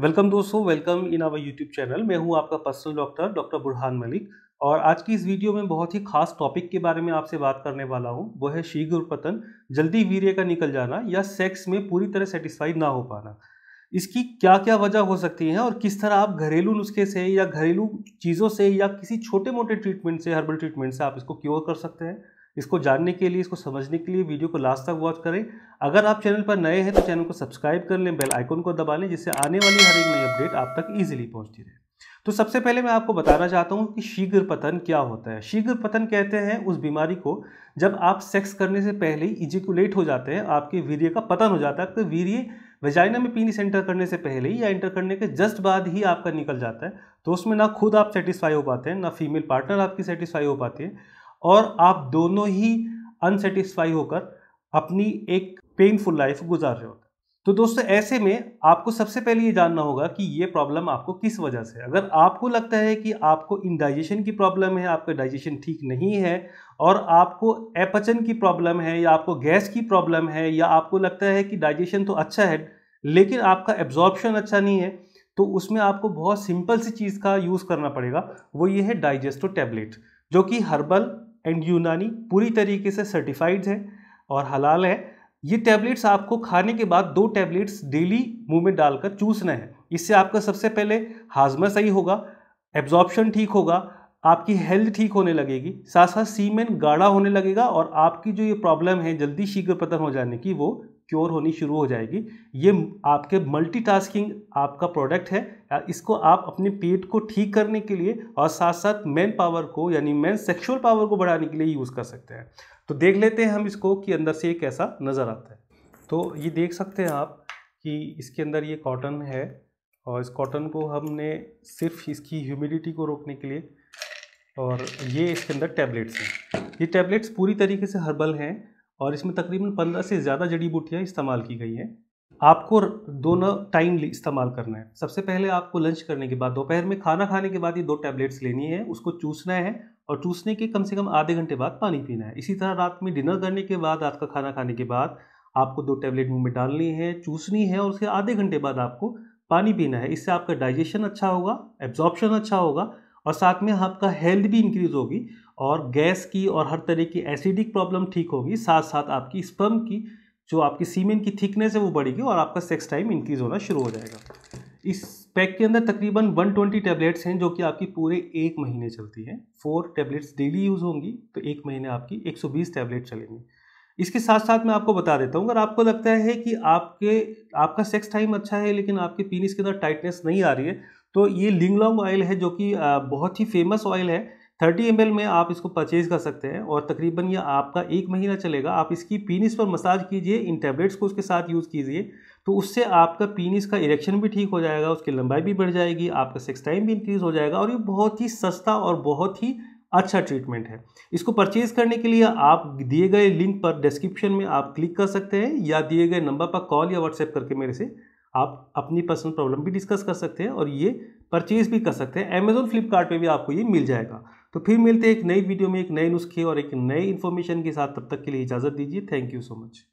welcome दोस्तों welcome in our YouTube channel मैं हूं आपका personal doctor doctor Burhan Malik और आज की इस वीडियो में बहुत ही खास टॉपिक के बारे में आपसे बात करने वाला हूं वो है शीघ्र पतन जल्दी वीर्य का निकल जाना या सेक्स में पूरी तरह सेटिस्फाइड ना हो पाना इसकी क्या क्या वजह हो सकती है और किस तरह आप घरेलू नुस्खे से या घरेलू चीज़ों से या किसी छोटे मोटे ट्रीटमेंट से हर्बल ट्रीटमेंट से आप इसको क्योर कर सकते हैं इसको जानने के लिए इसको समझने के लिए वीडियो को लास्ट तक वॉच करें अगर आप चैनल पर नए हैं तो चैनल को सब्सक्राइब कर लें बेल आइकन को दबा लें जिससे आने वाली हर एक नई अपडेट आप तक ईजिली पहुँचती रहे तो सबसे पहले मैं आपको बताना चाहता हूँ कि शीघ्र पतन क्या होता है शीघ्र पतन कहते हैं उस बीमारी को जब आप सेक्स करने से पहले ही इजिकुलेट हो जाते हैं आपके वीर्य का पतन हो जाता है तो वीर्य वेजाइना में पीनिस एंटर करने से पहले ही या एंटर करने के जस्ट बाद ही आपका निकल जाता है तो उसमें ना खुद आप सेटिस्फाई हो पाते हैं ना फीमेल पार्टनर आपकी सेटिस्फाई हो पाती है और आप दोनों ही अनसेटिस्फाई होकर अपनी एक पेनफुल लाइफ गुजार रहे होते तो दोस्तों ऐसे में आपको सबसे पहले ये जानना होगा कि ये प्रॉब्लम आपको किस वजह से अगर आपको लगता है कि आपको इंडाइजेशन की प्रॉब्लम है आपका डाइजेशन ठीक नहीं है और आपको एपचन की प्रॉब्लम है या आपको गैस की प्रॉब्लम है या आपको लगता है कि डाइजेशन तो अच्छा है लेकिन आपका एब्जॉर्प्शन अच्छा नहीं है तो उसमें आपको बहुत सिंपल सी चीज़ का यूज़ करना पड़ेगा वो ये है डाइजेस्टो टैबलेट जो कि हर्बल एंड यूनानी पूरी तरीके से सर्टिफाइड है और हलाल है ये टैबलेट्स आपको खाने के बाद दो टैबलेट्स डेली मुंह में डालकर चूसना है इससे आपका सबसे पहले हाजमा सही होगा एब्जॉर्प्शन ठीक होगा आपकी हेल्थ ठीक होने लगेगी साथ साथ सीमेन गाढ़ा होने लगेगा और आपकी जो ये प्रॉब्लम है जल्दी शीघ्र पतन हो जाने की वो क्योर होनी शुरू हो जाएगी ये आपके मल्टीटास्किंग आपका प्रोडक्ट है इसको आप अपने पेट को ठीक करने के लिए और साथ साथ मैन पावर को यानी मैन सेक्सुअल पावर को बढ़ाने के लिए यूज़ कर सकते हैं तो देख लेते हैं हम इसको कि अंदर से ये कैसा नज़र आता है तो ये देख सकते हैं आप कि इसके अंदर ये कॉटन है और इस कॉटन को हमने सिर्फ इसकी ह्यूमिडिटी को रोकने के लिए और ये इसके अंदर टैबलेट्स हैं ये टैबलेट्स पूरी तरीके से हर्बल हैं और इसमें तकरीबन पंद्रह से ज़्यादा जड़ी बूटियाँ इस्तेमाल की गई हैं आपको दोनों टाइमली इस्तेमाल करना है सबसे पहले आपको लंच करने के बाद दोपहर में खाना खाने के बाद ये दो टैबलेट्स लेनी है उसको चूसना है और चूसने के कम से कम आधे घंटे बाद पानी पीना है इसी तरह रात में डिनर करने के बाद रात का खाना खाने के बाद आपको दो टैबलेट मुंह में डालनी है चूसनी है और उसके आधे घंटे बाद आपको पानी पीना है इससे आपका डाइजेशन अच्छा होगा एब्जॉर्प्शन अच्छा होगा और साथ में आपका हेल्थ भी इंक्रीज होगी और गैस की और हर तरह की एसिडिक प्रॉब्लम ठीक होगी साथ साथ आपकी स्पर्म की जो आपकी सीमेन की थिकनेस है वो बढ़ेगी और आपका सेक्स टाइम इंक्रीज होना शुरू हो जाएगा इस पैक के अंदर तकरीबन 120 टैबलेट्स हैं जो कि आपकी पूरे एक महीने चलती हैं फोर टैबलेट्स डेली यूज़ होंगी तो एक महीने आपकी 120 टैबलेट चलेंगी इसके साथ साथ मैं आपको बता देता हूँ अगर आपको लगता है कि आपके आपका सेक्स टाइम अच्छा है लेकिन आपके पीनिस के अंदर टाइटनेस नहीं आ रही है तो ये लिंगलोंग ऑयल है जो कि बहुत ही फेमस ऑयल है थर्टी एम में आप इसको परचेज कर सकते हैं और तकरीबन ये आपका एक महीना चलेगा आप इसकी पीनिस पर मसाज कीजिए इन टैबलेट्स को उसके साथ यूज़ कीजिए तो उससे आपका पीनिस का इरेक्शन भी ठीक हो जाएगा उसकी लंबाई भी बढ़ जाएगी आपका सेक्स टाइम भी इंक्रीज़ हो जाएगा और ये बहुत ही सस्ता और बहुत ही अच्छा ट्रीटमेंट है इसको परचेज़ करने के लिए आप दिए गए लिंक पर डिस्क्रिप्शन में आप क्लिक कर सकते हैं या दिए गए नंबर पर कॉल या व्हाट्सएप करके मेरे से आप अपनी पर्सनल प्रॉब्लम भी डिस्कस कर सकते हैं और ये परचेज भी कर सकते हैं अमेजोन फ्लिपकार्ट भी आपको ये मिल जाएगा तो फिर मिलते हैं एक नई वीडियो में एक नए नुस्खे और एक नए इन्फॉर्मेशन के साथ तब तक के लिए इजाज़त दीजिए थैंक यू सो मच